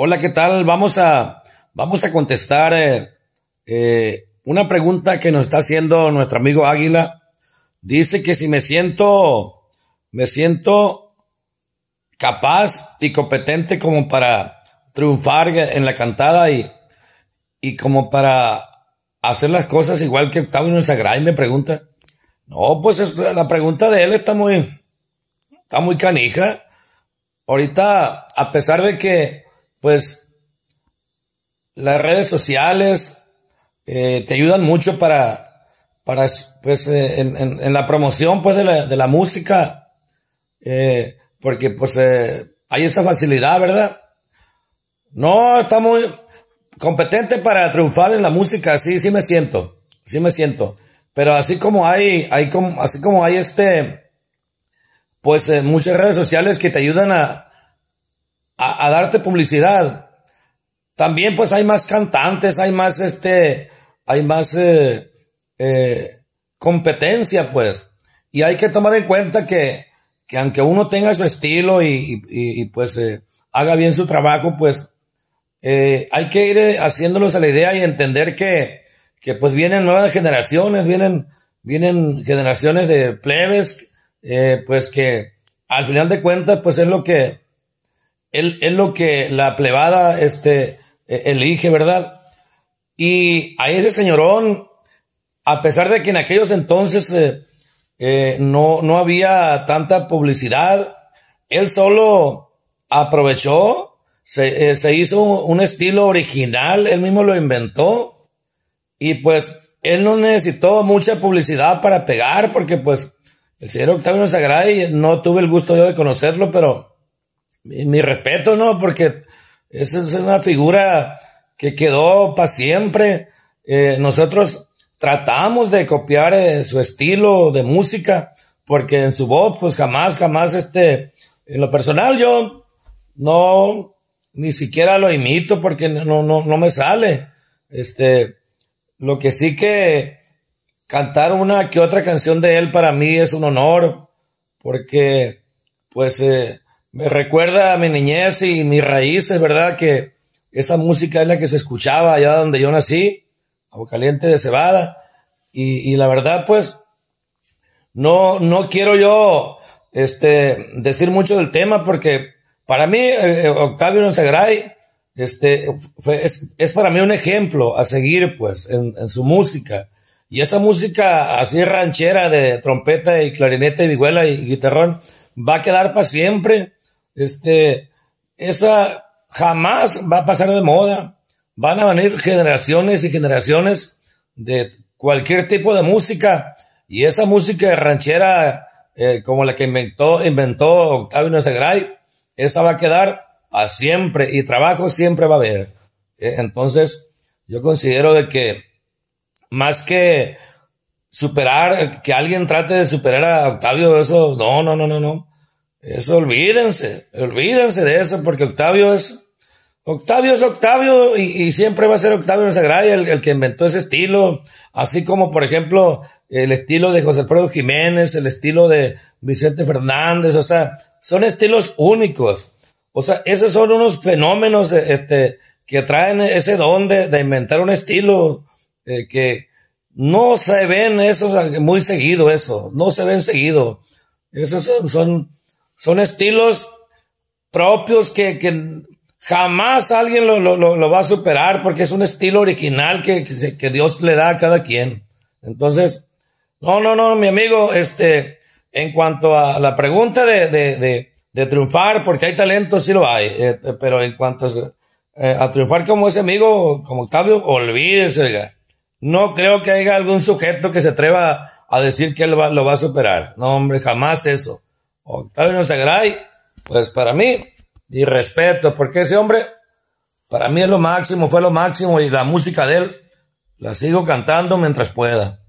Hola, ¿qué tal? Vamos a, vamos a contestar eh, eh, una pregunta que nos está haciendo nuestro amigo Águila. Dice que si me siento, me siento capaz y competente como para triunfar en la cantada y, como para hacer las cosas igual que Octavio y me pregunta. No, pues la pregunta de él está muy, está muy canija. Ahorita, a pesar de que pues las redes sociales eh, te ayudan mucho para, para pues, eh, en, en, la promoción pues, de, la, de la música, eh, porque pues hay esa facilidad, ¿verdad? No, está muy competente para triunfar en la música, sí, sí me siento, sí me siento. Pero así como hay, hay como, así como hay este, pues muchas redes sociales que te ayudan a, a, darte publicidad. También pues hay más cantantes, hay más este, hay más eh, eh, competencia pues. Y hay que tomar en cuenta que, que aunque uno tenga su estilo y, y, pues eh, haga bien su trabajo, pues hay que ir haciéndolos a la idea y entender que, que pues vienen nuevas generaciones, vienen, vienen generaciones de plebes, pues que al final de cuentas, pues es lo que, es, es lo que la plebada este, e, elige, ¿verdad? Y a ese señorón, a pesar de que en aquellos entonces eh, eh, no, no había tanta publicidad, él solo aprovechó, se, eh, se hizo un, estilo original, él mismo lo inventó y pues él no necesitó mucha publicidad para pegar porque pues el señor Octavio y no tuve el gusto yo de conocerlo, pero mi respeto, ¿no? Porque es una figura que quedó para siempre. Eh, nosotros tratamos de copiar eh, su estilo de música, porque en su voz, pues jamás, jamás, este, en lo personal yo no, ni siquiera lo imito porque no, no, no me sale. Este, lo que sí que cantar una que otra canción de él para mí es un honor, porque, pues, eh, me recuerda a mi niñez y mis raíces, ¿verdad? Que esa música es la que se escuchaba allá donde yo nací, Caliente de Cebada. Y, la verdad, pues, no, no quiero yo este, decir mucho del tema porque para mí, eh, eh, Octavio Nonsegray este, es, para mí un ejemplo a seguir, pues, en, su música. Y esa música así ranchera de trompeta y clarinete y vihuela y guitarrón va a quedar para siempre este, esa jamás va a pasar de moda. Van a venir generaciones y generaciones de cualquier tipo de música. Y esa música ranchera, eh, como la que inventó, inventó Octavio Nesegray, esa va a quedar a siempre y trabajo siempre va a haber. Eh, entonces, yo considero de que más que superar, que alguien trate de superar a Octavio, eso, no, no, no, no, no. Eso olvídense, olvídense de eso, porque Octavio es Octavio es Octavio y, y siempre va a ser Octavio Nezagraya el, el que inventó ese estilo, así como por ejemplo el estilo de José Alfredo Jiménez, el estilo de Vicente Fernández, o sea, son estilos únicos. O sea, esos son unos fenómenos e, este, que traen ese don de, de inventar un estilo eh, que no se ven eso muy seguido, eso, no se ven seguido. Esos son, son son estilos propios que, que jamás alguien lo, lo, lo, va a superar porque es un estilo original que, que, Dios le da a cada quien. Entonces, no, no, no, mi amigo, este, en cuanto a la pregunta de, de, de, triunfar, porque hay talento, sí lo hay, eh, pero en cuanto eh, a, triunfar como ese amigo, como Octavio, olvídese, oiga. No creo que haya algún sujeto que se atreva a decir que él lo va a superar. No, hombre, jamás eso. Octavio pues para mí, y respeto, porque ese hombre, para mí es lo máximo, fue lo máximo, y la música de él la sigo cantando mientras pueda.